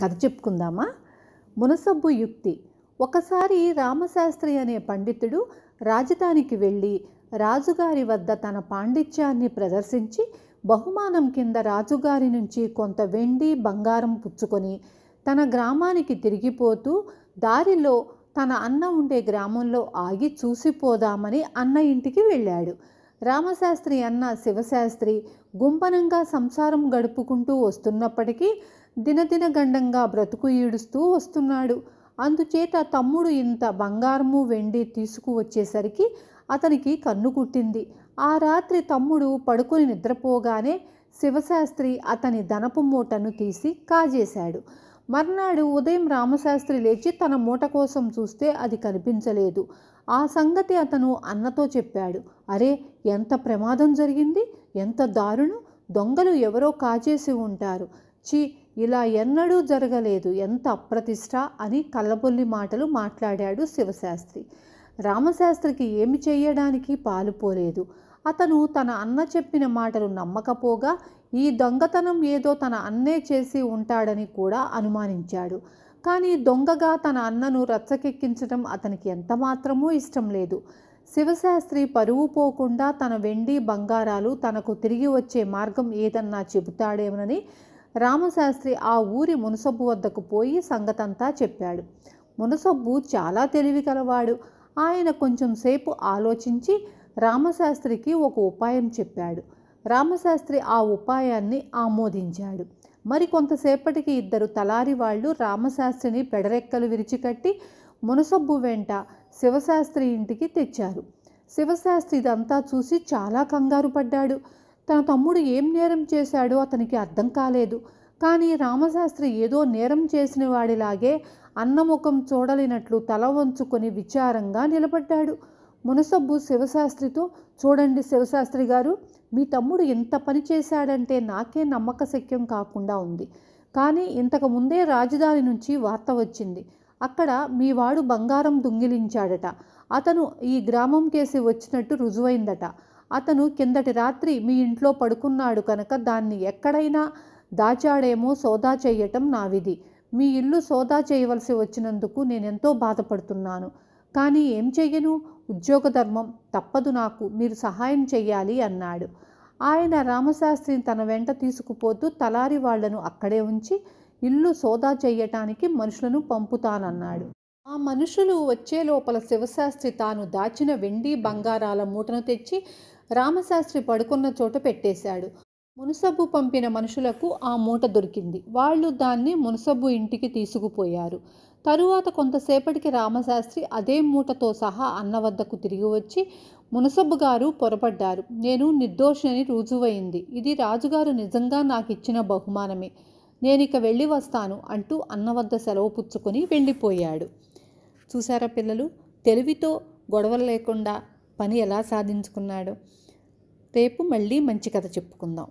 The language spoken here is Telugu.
కథ చెప్పుకుందామా మునసబ్బు యుక్తి ఒకసారి రామశాస్త్రి అనే పండితుడు రాజధానికి వెళ్ళి రాజుగారి వద్ద తన పాండిత్యాన్ని ప్రదర్శించి బహుమానం కింద రాజుగారి నుంచి కొంత వెండి బంగారం పుచ్చుకొని తన గ్రామానికి తిరిగిపోతూ దారిలో తన అన్న ఉండే గ్రామంలో ఆగి చూసిపోదామని అన్న ఇంటికి వెళ్ళాడు రామశాస్త్రి అన్న శివశాస్త్రి గుంపనంగా సంసారం గడుపుకుంటూ వస్తున్నప్పటికీ దినదిన గండంగా బ్రతుకు ఈడుస్తూ వస్తున్నాడు అందుచేత తమ్ముడు ఇంత బంగారము వెండి తీసుకువచ్చేసరికి అతనికి కన్ను కుట్టింది ఆ రాత్రి తమ్ముడు పడుకుని నిద్రపోగానే శివశాస్త్రి అతని ధనపు మూటను తీసి కాజేశాడు మర్నాడు ఉదయం రామశాస్త్రి లేచి తన మూట కోసం చూస్తే అది కనిపించలేదు ఆ సంగతి అతను అన్నతో చెప్పాడు అరే ఎంత ప్రమాదం జరిగింది ఎంత దారుణం దొంగలు ఎవరో కాచేసి ఉంటారు చీ ఇలా ఎన్నడూ జరగలేదు ఎంత అప్రతిష్ట అని కళ్ళబొల్లి మాటలు మాట్లాడాడు శివశాస్త్రి రామశాస్త్రికి ఏమి చేయడానికి పాలుపోలేదు అతను తన అన్న చెప్పిన మాటలు నమ్మకపోగా ఈ దొంగతనం ఏదో తన అన్నే చేసి ఉంటాడని కూడా అనుమానించాడు కానీ దొంగగా తన అన్నను రచ్చకెక్కించడం అతనికి ఎంత మాత్రమూ ఇష్టం లేదు శివశాస్త్రి పరువు పోకుండా తన వెండి బంగారాలు తనకు తిరిగి వచ్చే మార్గం ఏదన్నా చెబుతాడేమోనని రామశాస్త్రి ఆ ఊరి మునసబ్బు వద్దకు పోయి సంగతంతా చెప్పాడు మునసబ్బు చాలా తెలివి కలవాడు ఆయన కొంచెం సేపు ఆలోచించి రామశాస్త్రికి ఒక ఉపాయం చెప్పాడు రామశాస్త్రి ఆ ఉపాయాన్ని ఆమోదించాడు మరి కొంతసేపటికి ఇద్దరు తలారి వాళ్ళు రామశాస్త్రిని పెడరెక్కలు విరిచికట్టి మునసబ్బు వెంట శివశాస్త్రి ఇంటికి తెచ్చారు శివశాస్త్రి ఇదంతా చూసి చాలా కంగారు పడ్డాడు తన తమ్ముడు ఏం నేరం చేశాడో అతనికి అర్థం కాలేదు కానీ రామశాస్త్రి ఏదో నేరం చేసిన వాడిలాగే అన్నముఖం చూడలేనట్లు తల వంచుకొని విచారంగా నిలబడ్డాడు మునసబ్బు శివశాస్త్రితో చూడండి శివశాస్త్రి గారు మీ తమ్ముడు ఎంత పని చేశాడంటే నాకే నమ్మకశక్యం కాకుండా ఉంది కానీ ఇంతకు ముందే రాజధాని నుంచి వార్త వచ్చింది అక్కడ మీ వాడు బంగారం దొంగిలించాడట అతను ఈ గ్రామం కేసి వచ్చినట్టు రుజువైందట అతను కిందటి రాత్రి మీ ఇంట్లో పడుకున్నాడు కనుక దాన్ని ఎక్కడైనా దాచాడేమో సోదా చేయటం నా విధి మీ ఇల్లు సోదా చేయవలసి వచ్చినందుకు నేనెంతో బాధపడుతున్నాను కానీ ఏం చెయ్యను ఉద్యోగ ధర్మం తప్పదు నాకు మీరు సహాయం చెయ్యాలి అన్నాడు ఆయన రామశాస్త్రిని తన వెంట తీసుకుపోతూ తలారి వాళ్లను అక్కడే ఉంచి ఇల్లు సోదా చేయటానికి మనుషులను పంపుతానన్నాడు ఆ మనుషులు వచ్చే లోపల శివశాస్త్రి తాను దాచిన వెండి బంగారాల మూటను తెచ్చి రామశాస్త్రి పడుకున్న చోట పెట్టేశాడు మునసబ్బు పంపిన మనుషులకు ఆ మూట దొరికింది వాళ్ళు దాన్ని మునసబ్బు ఇంటికి తీసుకుపోయారు తరువాత కొంతసేపటికి రామశాస్త్రి అదే మూటతో సహా అన్న వద్దకు తిరిగి వచ్చి మునసబ్బు గారు పొరపడ్డారు నేను నిర్దోషిని రుజువైంది ఇది రాజుగారు నిజంగా నాకు ఇచ్చిన బహుమానమే నేనిక వెళ్ళి వస్తాను అంటూ అన్న వద్ద సెలవు పుచ్చుకొని వెళ్ళిపోయాడు చూసారా పిల్లలు తెలివితో గొడవలు లేకుండా పని ఎలా సాధించుకున్నాడు రేపు మళ్ళీ మంచి కథ చెప్పుకుందాం